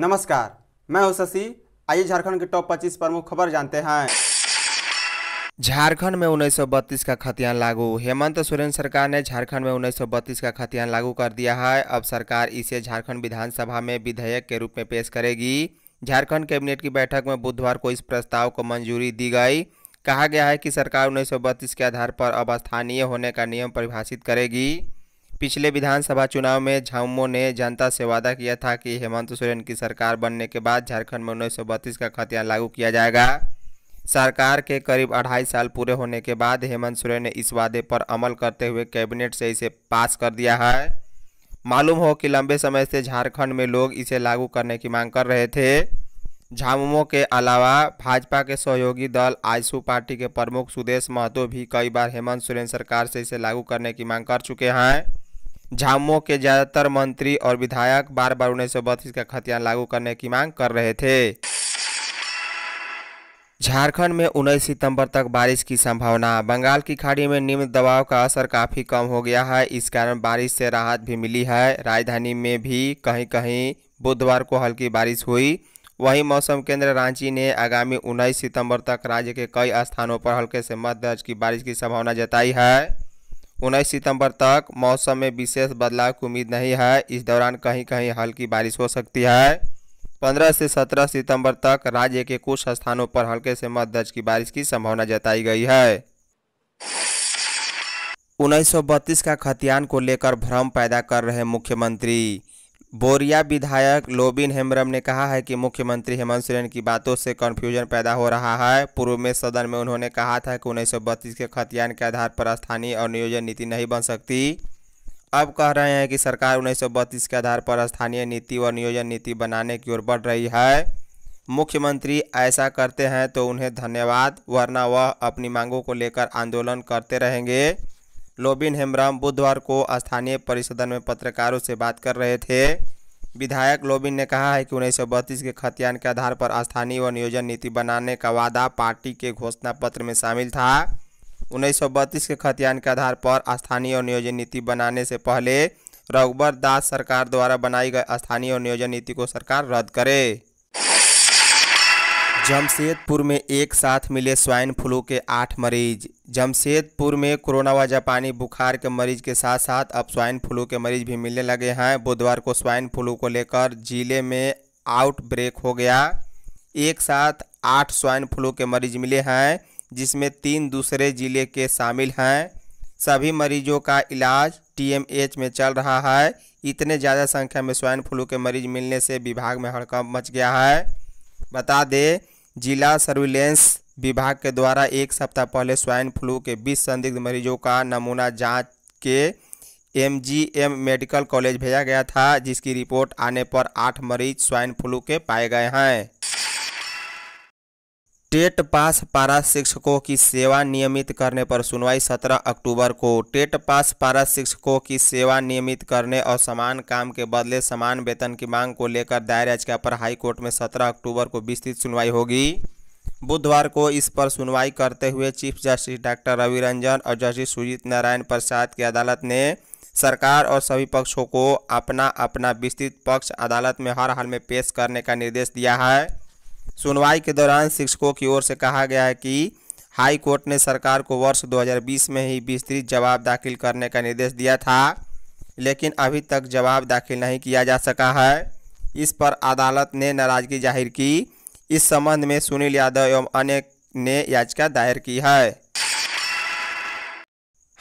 नमस्कार मैं हूं शशि आइए झारखंड के टॉप 25 प्रमुख खबर जानते हैं झारखंड में 1932 का खतियान लागू हेमंत सोरेन सरकार ने झारखंड में 1932 का खतियान लागू कर दिया है अब सरकार इसे झारखंड विधानसभा में विधेयक के रूप में पेश करेगी झारखंड कैबिनेट की बैठक में बुधवार को इस प्रस्ताव को मंजूरी दी गई कहा गया है कि सरकार उन्नीस के आधार पर अब स्थानीय होने का नियम परिभाषित करेगी पिछले विधानसभा चुनाव में झामुमो ने जनता से वादा किया था कि हेमंत सोरेन की सरकार बनने के बाद झारखंड में उन्नीस का खतियान लागू किया जाएगा सरकार के करीब अढ़ाई साल पूरे होने के बाद हेमंत सोरेन ने इस वादे पर अमल करते हुए कैबिनेट से इसे पास कर दिया है मालूम हो कि लंबे समय से झारखंड में लोग इसे लागू करने की मांग कर रहे थे झामुमो के अलावा भाजपा के सहयोगी दल आईसू पार्टी के प्रमुख सुदेश महतो भी कई बार हेमंत सोरेन सरकार से इसे लागू करने की मांग कर चुके हैं झामो के ज्यादातर मंत्री और विधायक बार बार उन्नीस सौ बत्तीस का खतियान लागू करने की मांग कर रहे थे झारखंड में उन्नीस सितंबर तक बारिश की संभावना बंगाल की खाड़ी में निम्न दबाव का असर काफ़ी कम हो गया है इस कारण बारिश से राहत भी मिली है राजधानी में भी कहीं कहीं बुधवार को हल्की बारिश हुई वहीं मौसम केंद्र रांची ने आगामी 19 सितंबर तक राज्य के कई स्थानों पर हल्के से मध्य दर्ज की बारिश की संभावना जताई है उन्नीस सितंबर तक मौसम में विशेष बदलाव की उम्मीद नहीं है इस दौरान कहीं कहीं हल्की बारिश हो सकती है 15 से 17 सितंबर तक राज्य के कुछ स्थानों पर हल्के से मध्य दर्ज की बारिश की संभावना जताई गई है उन्नीस का खतियान को लेकर भ्रम पैदा कर रहे मुख्यमंत्री बोरिया विधायक लोबिन हेम्ब्रम ने कहा है कि मुख्यमंत्री हेमंत सोरेन की बातों से कन्फ्यूजन पैदा हो रहा है पूर्व में सदन में उन्होंने कहा था कि उन्नीस के खतियान के आधार पर स्थानीय और नियोजन नीति नहीं बन सकती अब कह रहे हैं कि सरकार उन्नीस के आधार पर स्थानीय नीति और नियोजन नीति बनाने की ओर बढ़ रही है मुख्यमंत्री ऐसा करते हैं तो उन्हें धन्यवाद वरना वह अपनी मांगों को लेकर आंदोलन करते रहेंगे लोबिन हेम्ब्रम बुधवार को स्थानीय परिषदन में पत्रकारों से बात कर रहे थे विधायक लोबिन ने कहा है कि उन्नीस के खतियान के आधार पर स्थानीय व नियोजन नीति बनाने का वादा पार्टी के घोषणा पत्र में शामिल था उन्नीस के खतियान के आधार पर स्थानीय और नियोजन नीति बनाने से पहले रघुबर दास सरकार द्वारा बनाई गई स्थानीय और नियोजन नीति को सरकार रद्द करे जमशेदपुर में एक साथ मिले स्वाइन फ्लू के आठ मरीज जमशेदपुर में कोरोना व जापानी बुखार के मरीज के साथ साथ अब स्वाइन फ्लू के मरीज भी मिलने लगे हैं बुधवार को स्वाइन फ्लू को लेकर जिले में आउटब्रेक हो गया एक साथ आठ स्वाइन फ्लू के मरीज मिले हैं जिसमें तीन दूसरे जिले के शामिल हैं सभी मरीजों का इलाज टीएमएच में चल रहा है इतने ज़्यादा संख्या में स्वाइन फ्लू के मरीज मिलने से विभाग में हड़कंप मच गया है बता दें जिला सर्विलेंस विभाग के द्वारा एक सप्ताह पहले स्वाइन फ्लू के 20 संदिग्ध मरीजों का नमूना जांच के एमजीएम मेडिकल कॉलेज भेजा गया था जिसकी रिपोर्ट आने पर आठ मरीज स्वाइन फ्लू के पाए गए हैं टेट पास पारा शिक्षकों की सेवा नियमित करने पर सुनवाई 17 अक्टूबर को टेट पास पारा शिक्षकों की सेवा नियमित करने और समान काम के बदले समान वेतन की मांग को लेकर दायर याचिका पर हाईकोर्ट में 17 अक्टूबर को विस्तृत सुनवाई होगी बुधवार को इस पर सुनवाई करते हुए chief justice doctor Ravi Ranjan और जस्टिस सुजीत नारायण प्रसाद की अदालत ने सरकार और सभी पक्षों को अपना अपना विस्तृत पक्ष अदालत में हर हाल में पेश करने का निर्देश दिया है सुनवाई के दौरान शिक्षकों की ओर से कहा गया है कि हाई कोर्ट ने सरकार को वर्ष 2020 में ही विस्तृत जवाब दाखिल करने का निर्देश दिया था लेकिन अभी तक जवाब दाखिल नहीं किया जा सका है इस पर अदालत ने नाराज़गी जाहिर की इस संबंध में सुनील यादव एवं अन्य ने याचिका दायर की है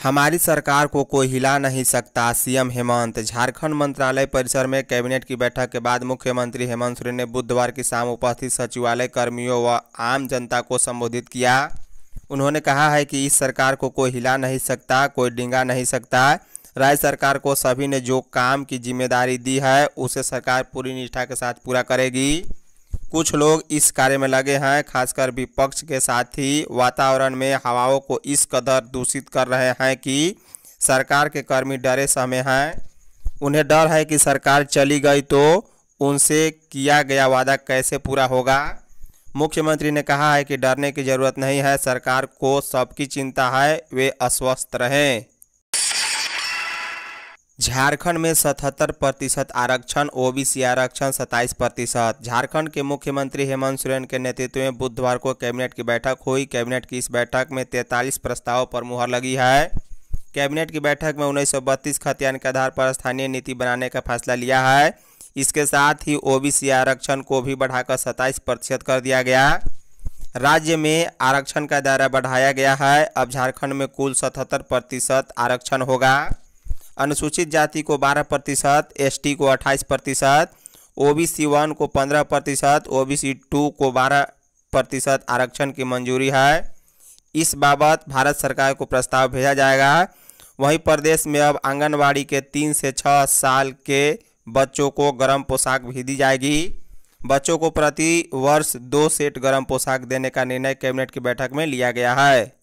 हमारी सरकार को कोई हिला नहीं सकता सीएम हेमंत झारखंड मंत्रालय परिसर में कैबिनेट की बैठक के बाद मुख्यमंत्री हेमंत सोरेन ने बुधवार की शाम उपस्थित सचिवालय कर्मियों व आम जनता को संबोधित किया उन्होंने कहा है कि इस सरकार को कोई हिला नहीं सकता कोई डिंगा नहीं सकता राज्य सरकार को सभी ने जो काम की जिम्मेदारी दी है उसे सरकार पूरी निष्ठा के साथ पूरा करेगी कुछ लोग इस कार्य में लगे हैं खासकर विपक्ष के साथ ही वातावरण में हवाओं को इस कदर दूषित कर रहे हैं कि सरकार के कर्मी डरे समय हैं उन्हें डर है कि सरकार चली गई तो उनसे किया गया वादा कैसे पूरा होगा मुख्यमंत्री ने कहा है कि डरने की जरूरत नहीं है सरकार को सबकी चिंता है वे अस्वस्थ रहें झारखंड में सतहत्तर प्रतिशत आरक्षण ओबीसी आरक्षण सत्ताईस प्रतिशत झारखंड के मुख्यमंत्री हेमंत सोरेन के नेतृत्व में बुधवार को कैबिनेट की बैठक हुई कैबिनेट की इस बैठक में तैंतालीस प्रस्तावों पर मुहर लगी है कैबिनेट की बैठक में उन्नीस सौ बत्तीस खतियान के आधार पर स्थानीय नीति बनाने का फैसला लिया है इसके साथ ही ओ आरक्षण को भी बढ़ाकर सत्ताईस प्रतिशत कर दिया गया राज्य में आरक्षण का दायरा बढ़ाया गया है अब झारखंड में कुल सतहत्तर प्रतिशत आरक्षण होगा अनुसूचित जाति को 12 प्रतिशत एस को 28 प्रतिशत ओ बी सी वन को 15 प्रतिशत ओ बी सी टू को 12 प्रतिशत आरक्षण की मंजूरी है इस बाबत भारत सरकार को प्रस्ताव भेजा जाएगा वहीं प्रदेश में अब आंगनबाड़ी के तीन से छः साल के बच्चों को गर्म पोशाक भी दी जाएगी बच्चों को प्रति वर्ष दो सेट गर्म पोशाक देने का निर्णय कैबिनेट की बैठक में लिया गया है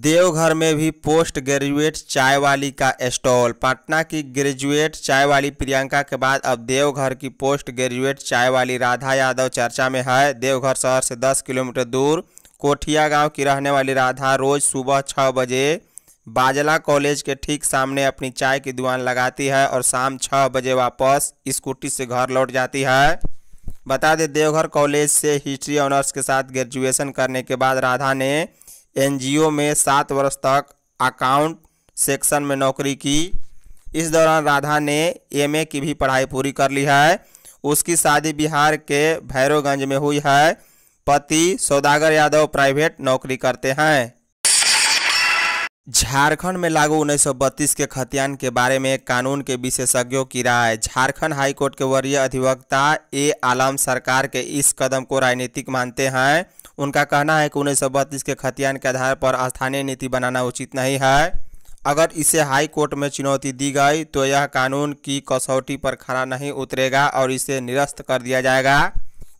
देवघर में भी पोस्ट ग्रेजुएट चाय वाली का स्टॉल पटना की ग्रेजुएट चाय वाली प्रियंका के बाद अब देवघर की पोस्ट ग्रेजुएट चाय वाली राधा यादव चर्चा में है देवघर शहर से 10 किलोमीटर दूर कोठिया गांव की रहने वाली राधा रोज सुबह छः बजे बाजला कॉलेज के ठीक सामने अपनी चाय की दुकान लगाती है और शाम छः बजे वापस स्कूटी से घर लौट जाती है बता दें देवघर कॉलेज से हिस्ट्री ऑनर्स के साथ ग्रेजुएशन करने के बाद राधा ने एनजीओ में सात वर्ष तक अकाउंट सेक्शन में नौकरी की इस दौरान राधा ने एमए की भी पढ़ाई पूरी कर ली है उसकी शादी बिहार के भैरवगंज में हुई है पति सौदागर यादव प्राइवेट नौकरी करते हैं झारखंड में लागू 1932 के खतियान के बारे में कानून के विशेषज्ञों की राय झारखंड हाईकोर्ट के वरीय अधिवक्ता ए आलम सरकार के इस कदम को राजनीतिक मानते हैं उनका कहना है कि उन्नीस सौ बत्तीस के खतियान के आधार पर स्थानीय नीति बनाना उचित नहीं है अगर इसे हाई कोर्ट में चुनौती दी गई तो यह कानून की कसौटी पर खड़ा नहीं उतरेगा और इसे निरस्त कर दिया जाएगा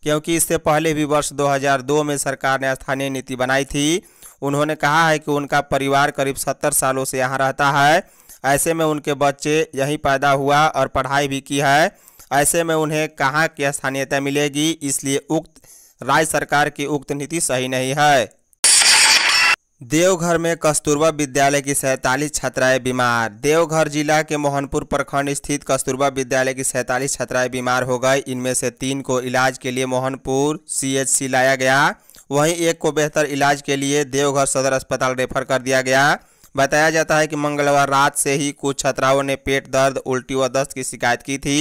क्योंकि इससे पहले भी वर्ष 2002 में सरकार ने स्थानीय नीति बनाई थी उन्होंने कहा है कि उनका परिवार करीब सत्तर सालों से यहाँ रहता है ऐसे में उनके बच्चे यहीं पैदा हुआ और पढ़ाई भी की है ऐसे में उन्हें कहाँ की स्थानीयता मिलेगी इसलिए उक्त राज्य सरकार की उक्त नीति सही नहीं है देवघर में कस्तूरबा विद्यालय की सैंतालीस छात्राएं बीमार देवघर जिला के मोहनपुर प्रखंड स्थित कस्तूरबा विद्यालय की सैंतालीस छात्राएं बीमार हो गई इनमें से तीन को इलाज के लिए मोहनपुर सीएचसी लाया गया वहीं एक को बेहतर इलाज के लिए देवघर सदर अस्पताल रेफर कर दिया गया बताया जाता है कि मंगलवार रात से ही कुछ छात्राओं ने पेट दर्द उल्टी व दस्त की शिकायत की थी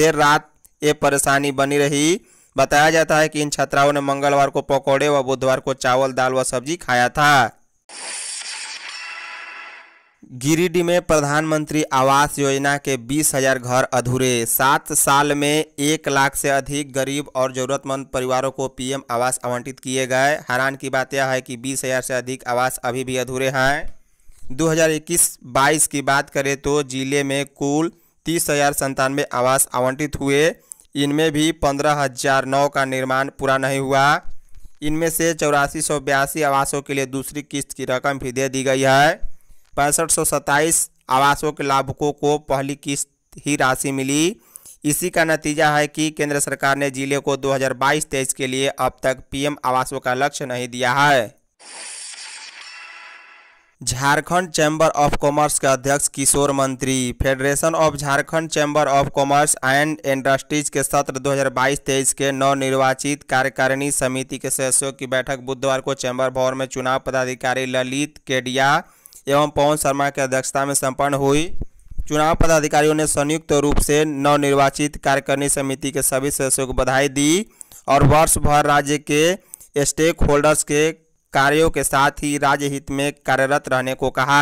देर रात ये परेशानी बनी रही बताया जाता है कि इन छात्राओं ने मंगलवार को पकौड़े व बुधवार को चावल दाल व सब्जी खाया था गिरिडीह में प्रधानमंत्री आवास योजना के बीस हजार घर अधूरे सात साल में एक लाख से अधिक गरीब और ज़रूरतमंद परिवारों को पीएम आवास आवंटित किए गए हैरान की बात यह है कि बीस हजार से अधिक आवास अभी भी अधूरे हैं 2021 हजार की बात करें तो जिले में कुल तीस हजार संतानवे आवास आवंटित हुए इनमें भी पंद्रह हजार नौ का निर्माण पूरा नहीं हुआ इनमें से चौरासी सौ बयासी आवासों के लिए दूसरी किस्त की रकम भी दे दी गई है पैंसठ सौ सत्ताईस आवासों के लाभुकों को पहली किस्त ही राशि मिली इसी का नतीजा है कि केंद्र सरकार ने जिले को 2022-23 के लिए अब तक पीएम आवासों का लक्ष्य नहीं दिया है झारखंड चैम्बर ऑफ कॉमर्स के अध्यक्ष Kishore Mantri federation of Jharkhand chamber of commerce and industries के सत्र 2022-23 के नवनिर्वाचित कार्यकारिणी समिति के सदस्यों की बैठक बुधवार को चैम्बर भवन में चुनाव पदाधिकारी ललित केडिया एवं पवन शर्मा की अध्यक्षता में संपन्न हुई चुनाव पदाधिकारियों ने संयुक्त रूप से नवनिर्वाचित कार्यकारिणी समिति के सभी सदस्यों को बधाई दी और वर्ष भर राज्य के स्टेक होल्डर्स के कार्यों के साथ ही राज्य हित में कार्यरत रहने को कहा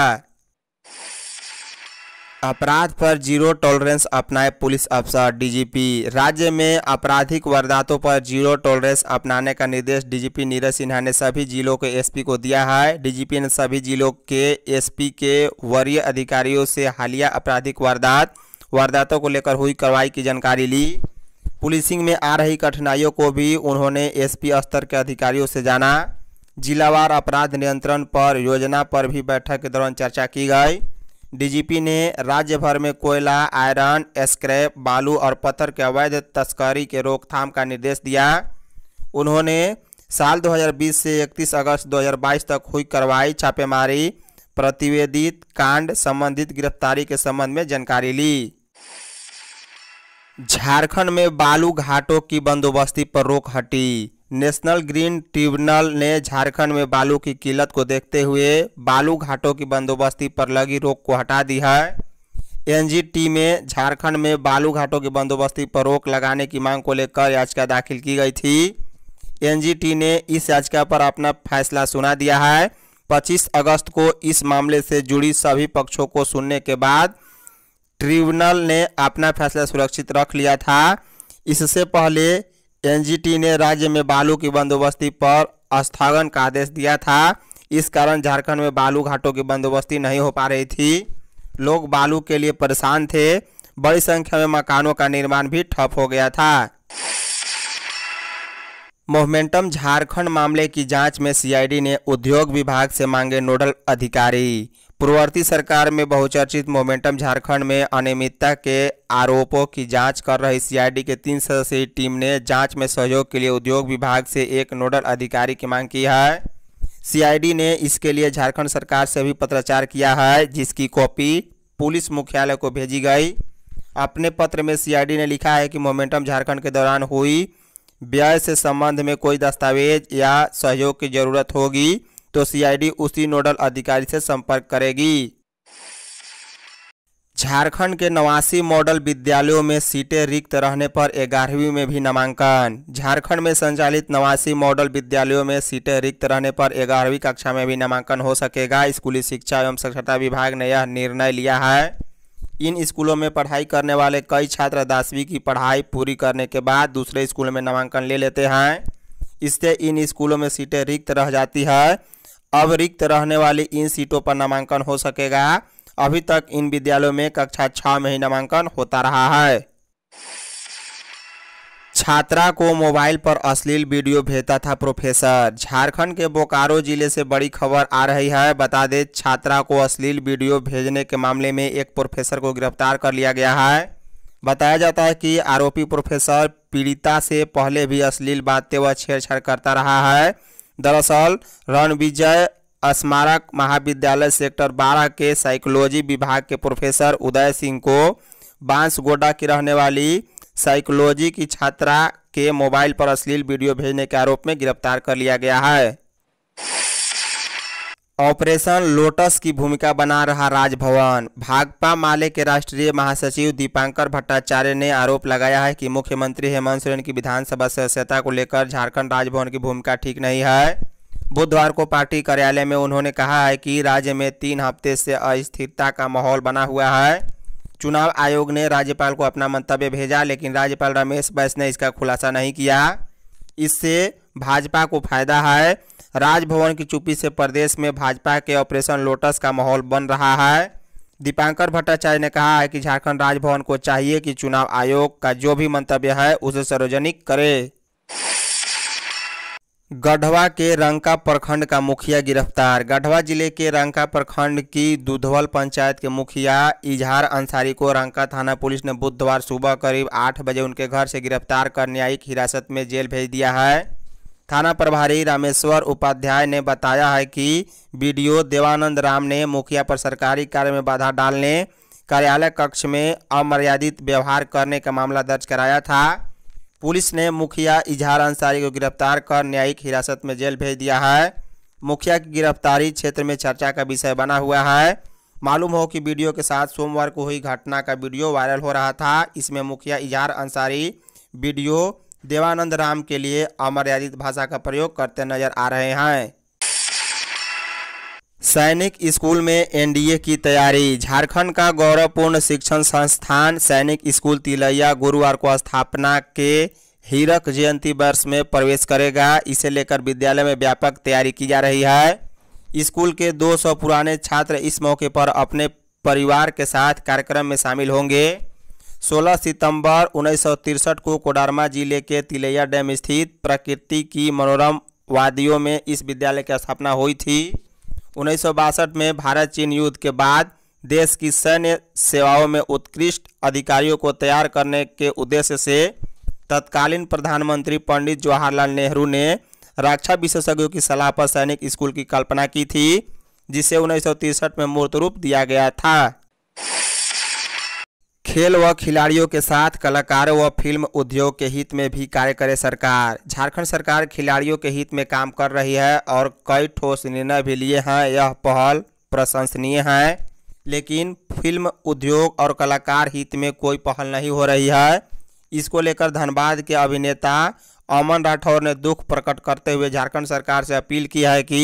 अपराध पर जीरो टॉलरेंस अपनाए पुलिस अफसर डीजीपी राज्य में आपराधिक वारदातों पर जीरो टॉलरेंस अपनाने का निर्देश डीजीपी नीरज सिन्हा ने सभी जिलों के एसपी को दिया है डीजीपी ने सभी जिलों के एसपी के वरीय अधिकारियों से हालिया आपराधिक वारदात वारदातों को लेकर हुई कार्रवाई की जानकारी ली पुलिसिंग में आ रही कठिनाइयों को भी उन्होंने एसपी स्तर के अधिकारियों से जाना जिलावार अपराध नियंत्रण पर योजना पर भी बैठक के दौरान चर्चा की गई डीजीपी ने राज्य भर में कोयला आयरन स्क्रैप बालू और पत्थर के अवैध तस्करी के रोकथाम का निर्देश दिया उन्होंने साल 2020 से 31 अगस्त 2022 तक हुई कार्रवाई छापेमारी प्रतिवेदित कांड संबंधित गिरफ्तारी के संबंध में जानकारी ली झारखंड में बालू घाटों की बंदोबस्ती पर रोक हटी नेशनल ग्रीन ट्रिब्यूनल ने झारखंड में बालू की किल्लत को देखते हुए बालू घाटों की बंदोबस्ती पर लगी रोक को हटा दी है एनजीटी में झारखंड में बालू घाटों की बंदोबस्ती पर रोक लगाने की मांग को लेकर याचिका दाखिल की गई थी एनजीटी ने इस याचिका पर अपना फैसला सुना दिया है 25 अगस्त को इस मामले से जुड़ी सभी पक्षों को सुनने के बाद ट्रिब्यूनल ने अपना फैसला सुरक्षित रख लिया था इससे पहले एनजीटी ने राज्य में बालू की बंदोबस्ती पर स्थगन का आदेश दिया था इस कारण झारखंड में बालू घाटों की बंदोबस्ती नहीं हो पा रही थी लोग बालू के लिए परेशान थे बड़ी संख्या में मकानों का निर्माण भी ठप हो गया था मोमेंटम झारखंड मामले की जांच में सीआईडी ने उद्योग विभाग से मांगे नोडल अधिकारी पूर्ववर्ती सरकार में बहुचर्चित मोमेंटम झारखंड में अनियमितता के आरोपों की जांच कर रही सीआईडी के तीन सदस्यीय टीम ने जांच में सहयोग के लिए उद्योग विभाग से एक नोडल अधिकारी की मांग की है सीआईडी ने इसके लिए झारखंड सरकार से भी पत्राचार किया है जिसकी कॉपी पुलिस मुख्यालय को भेजी गई अपने पत्र में सीआईडी ने लिखा है कि मोमेंटम झारखंड के दौरान हुई व्यय से संबंध में कोई दस्तावेज या सहयोग की जरूरत होगी तो सीआईडी उसी नोडल अधिकारी से संपर्क करेगी झारखंड के नवासी मॉडल विद्यालयों में सीटें रिक्त रहने पर ग्यारहवीं में भी नामांकन झारखंड में संचालित नवासी मॉडल विद्यालयों में सीटें रिक्त रहने पर ग्यारहवीं कक्षा में भी नामांकन हो सकेगा स्कूली शिक्षा एवं साक्षरता विभाग ने यह निर्णय लिया है इन स्कूलों में पढ़ाई करने वाले कई छात्र दसवीं की पढ़ाई पूरी करने के बाद दूसरे स्कूल में नामांकन ले लेते हैं इससे इन स्कूलों में सीटें रिक्त रह जाती है अब रिक्त रहने वाली इन सीटों पर नामांकन हो सकेगा अभी तक इन विद्यालयों में कक्षा छः में ही नामांकन होता रहा है छात्रा को मोबाइल पर अश्लील वीडियो भेजता था प्रोफेसर झारखंड के बोकारो जिले से बड़ी खबर आ रही है बता दें छात्रा को अश्लील वीडियो भेजने के मामले में एक प्रोफेसर को गिरफ्तार कर लिया गया है बताया जाता है कि आरोपी प्रोफेसर पीड़िता से पहले भी अश्लील बातें व छेड़छाड़ करता रहा है दरअसल रणविजय स्मारक महाविद्यालय सेक्टर 12 के साइकोलॉजी विभाग के प्रोफेसर उदय सिंह को बांसगोडा की रहने वाली साइकोलॉजी की छात्रा के मोबाइल पर अश्लील वीडियो भेजने के आरोप में गिरफ्तार कर लिया गया है ऑपरेशन लोटस की भूमिका बना रहा राजभवन भाकपा माले के राष्ट्रीय महासचिव दीपांकर भट्टाचार्य ने आरोप लगाया है कि मुख्यमंत्री हेमंत सोरेन की विधानसभा सदस्यता को लेकर झारखंड राजभवन की भूमिका ठीक नहीं है बुधवार को पार्टी कार्यालय में उन्होंने कहा है कि राज्य में तीन हफ्ते से अस्थिरता का माहौल बना हुआ है चुनाव आयोग ने राज्यपाल को अपना मंतव्य भेजा लेकिन राज्यपाल रमेश बैस ने इसका खुलासा नहीं किया इससे भाजपा को फायदा है राजभवन की चुप्पी से प्रदेश में भाजपा के ऑपरेशन लोटस का माहौल बन रहा है दीपांकर भट्टाचार्य ने कहा है कि झारखंड राजभवन को चाहिए कि चुनाव आयोग का जो भी मंतव्य है उसे सार्वजनिक करे गढ़वा के रंका प्रखंड का मुखिया गिरफ्तार गढ़वा जिले के रंका प्रखंड की दुधवल पंचायत के मुखिया इजहार अंसारी को रंका थाना पुलिस ने बुधवार सुबह करीब आठ बजे उनके घर से गिरफ्तार कर न्यायिक हिरासत में जेल भेज दिया है थाना प्रभारी रामेश्वर उपाध्याय ने बताया है कि वीडियो देवानंद राम ने मुखिया पर सरकारी कार्य में बाधा डालने कार्यालय कक्ष में अमर्यादित व्यवहार करने का मामला दर्ज कराया था पुलिस ने मुखिया इजहार अंसारी को गिरफ्तार कर न्यायिक हिरासत में जेल भेज दिया है मुखिया की गिरफ्तारी क्षेत्र में चर्चा का विषय बना हुआ है मालूम हो कि वीडियो के साथ सोमवार को हुई घटना का वीडियो वायरल हो रहा था इसमें मुखिया इजहार अंसारी वीडियो देवानंद राम के लिए अमर्यादित भाषा का प्रयोग करते नजर आ रहे हैं सैनिक स्कूल में एनडीए की तैयारी झारखंड का गौरवपूर्ण शिक्षण संस्थान सैनिक स्कूल तिलैया गुरुवार को स्थापना के हीरक जयंती वर्ष में प्रवेश करेगा इसे लेकर विद्यालय में व्यापक तैयारी की जा रही है स्कूल के 200 पुराने छात्र इस मौके पर अपने परिवार के साथ कार्यक्रम में शामिल होंगे 16 सितंबर उन्नीस को कोडारमा जिले के तिलैया डैम स्थित प्रकृति की मनोरम वादियों में इस विद्यालय की स्थापना हुई थी उन्नीस में भारत चीन युद्ध के बाद देश की सैन्य सेवाओं में उत्कृष्ट अधिकारियों को तैयार करने के उद्देश्य से तत्कालीन प्रधानमंत्री पंडित जवाहरलाल नेहरू ने रक्षा विशेषज्ञों की सलाह पर सैनिक स्कूल की कल्पना की थी जिसे उन्नीस में मूर्त रूप दिया गया था खेल व खिलाड़ियों के साथ कलाकारों व फिल्म उद्योग के हित में भी कार्य करे सरकार झारखंड सरकार खिलाड़ियों के हित में काम कर रही है और कई ठोस निर्णय भी लिए हैं यह पहल प्रशंसनीय है लेकिन फिल्म उद्योग और कलाकार हित में कोई पहल नहीं हो रही है इसको लेकर धनबाद के अभिनेता अमन राठौर ने दुख प्रकट करते हुए झारखंड सरकार से अपील की है कि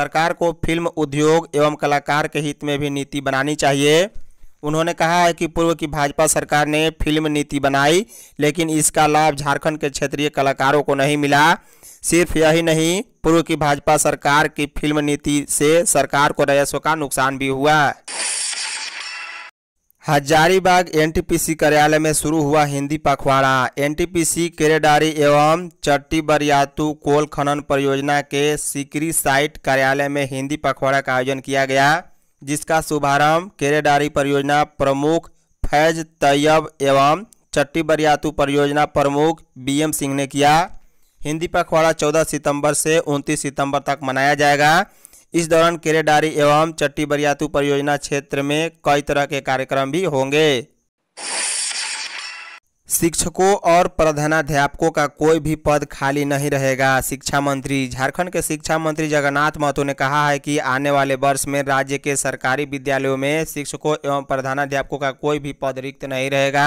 सरकार को फिल्म उद्योग एवं कलाकार के हित में भी नीति बनानी चाहिए उन्होंने कहा है कि पूर्व की भाजपा सरकार ने फिल्म नीति बनाई लेकिन इसका लाभ झारखंड के क्षेत्रीय कलाकारों को नहीं मिला सिर्फ यही नहीं पूर्व की भाजपा सरकार की फिल्म नीति से सरकार को राजस्व का नुकसान भी हुआ हजारीबाग एनटीपीसी कार्यालय में शुरू हुआ हिंदी पखवाड़ा एनटीपीसी केरेडारी एवं चट्टी बरियातू कोल खनन परियोजना के सिकरी साइट कार्यालय में हिंदी पखवाड़ा का आयोजन किया गया जिसका शुभारंभ केरेडारी परियोजना प्रमुख फैज तैयब एवं चट्टी बरियातू परियोजना प्रमुख बीएम सिंह ने किया हिंदी पखवाड़ा 14 सितंबर से 29 सितंबर तक मनाया जाएगा इस दौरान केरेडारी एवं चट्टी बरियातू परियोजना क्षेत्र में कई तरह के कार्यक्रम भी होंगे शिक्षकों और प्रधानाध्यापकों का कोई भी पद खाली नहीं रहेगा शिक्षा मंत्री झारखंड के शिक्षा मंत्री जगन्नाथ महतो ने कहा है कि आने वाले वर्ष में राज्य के सरकारी विद्यालयों में शिक्षकों एवं प्रधानाध्यापकों का कोई भी पद रिक्त नहीं रहेगा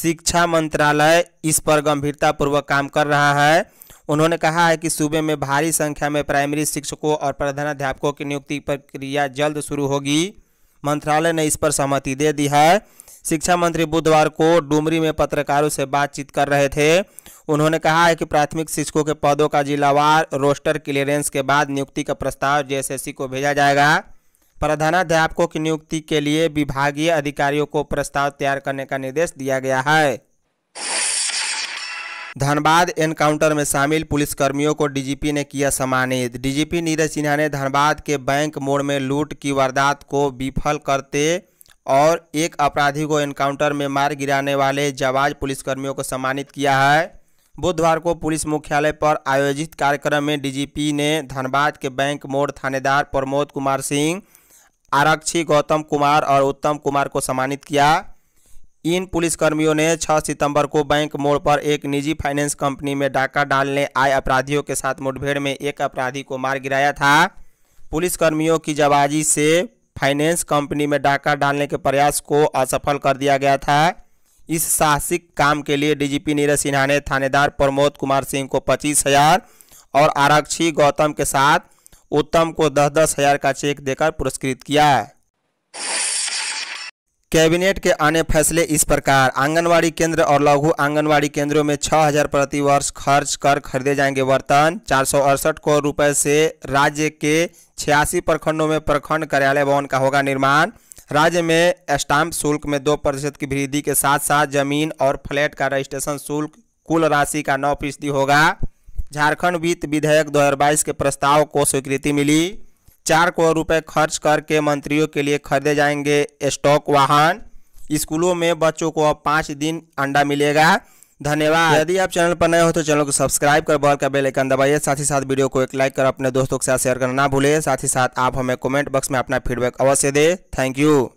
शिक्षा मंत्रालय इस पर गंभीरतापूर्वक काम कर रहा है उन्होंने कहा है कि सूबे में भारी संख्या में प्राइमरी शिक्षकों और प्रधानाध्यापकों की नियुक्ति प्रक्रिया जल्द शुरू होगी मंत्रालय ने इस पर सहमति दे दी है शिक्षा मंत्री बुधवार को डुमरी में पत्रकारों से बातचीत कर रहे थे उन्होंने कहा है कि प्राथमिक शिक्षकों के पदों का जिलावार रोस्टर क्लियरेंस के बाद नियुक्ति का प्रस्ताव जेएसएससी को भेजा जाएगा प्रधानाध्यापकों की नियुक्ति के लिए विभागीय अधिकारियों को प्रस्ताव तैयार करने का निर्देश दिया गया है धनबाद एनकाउंटर में शामिल पुलिसकर्मियों को डीजीपी ने किया सम्मानित डीजीपी नीरज सिन्हा ने धनबाद के बैंक मोड़ में लूट की वारदात को विफल करते और एक अपराधी को एनकाउंटर में मार गिराने वाले जवाज पुलिसकर्मियों को सम्मानित किया है बुधवार को पुलिस मुख्यालय पर आयोजित कार्यक्रम में डीजीपी ने धनबाद के बैंक मोड़ थानेदार प्रमोद कुमार सिंह आरक्षी गौतम कुमार और उत्तम कुमार को सम्मानित किया इन पुलिसकर्मियों ने 6 सितंबर को बैंक मोड़ पर एक निजी फाइनेंस कंपनी में डाका डालने आए अपराधियों के साथ मुठभेड़ में एक अपराधी को मार गिराया था पुलिसकर्मियों की जबाजी से फाइनेंस कंपनी में डाका डालने के प्रयास को असफल कर दिया गया था इस साहसिक काम के लिए डीजीपी नीरज सिन्हा ने थानेदार प्रमोद कुमार सिंह को पच्चीस हजार और आरक्षी गौतम के साथ उत्तम को दस दस हजार का चेक देकर पुरस्कृत किया है कैबिनेट के अन्य फैसले इस प्रकार आंगनवाड़ी केंद्र और लघु आंगनवाड़ी केंद्रों में छः हजार प्रति वर्ष खर्च कर खरीदे जाएंगे बर्तन चार सौ अड़सठ करोड़ रुपए से राज्य के छियासी प्रखंडों में प्रखंड कार्यालय भवन का होगा निर्माण राज्य में स्टाम्प शुल्क में दो प्रतिशत की वृद्धि के साथ साथ जमीन और फ्लैट का रजिस्ट्रेशन शुल्क कुल राशि का नौ फीसदी होगा झारखंड वित्त विधेयक बाईस के प्रस्ताव को स्वीकृति मिली चार करोड़ रुपए खर्च करके मंत्रियों के लिए खरीदे जाएंगे स्टॉक वाहन स्कूलों में बच्चों को अब पाँच दिन अंडा मिलेगा धन्यवाद यदि आप चैनल पर नए हो तो चैनल को सब्सक्राइब कर बॉल का बेल आइकन दबाइए साथ ही साथ वीडियो को एक लाइक कर अपने दोस्तों के साथ शेयर करना ना भूलें साथ ही साथ आप हमें कमेंट बॉक्स में अपना फीडबैक अवश्य दें थैंक यू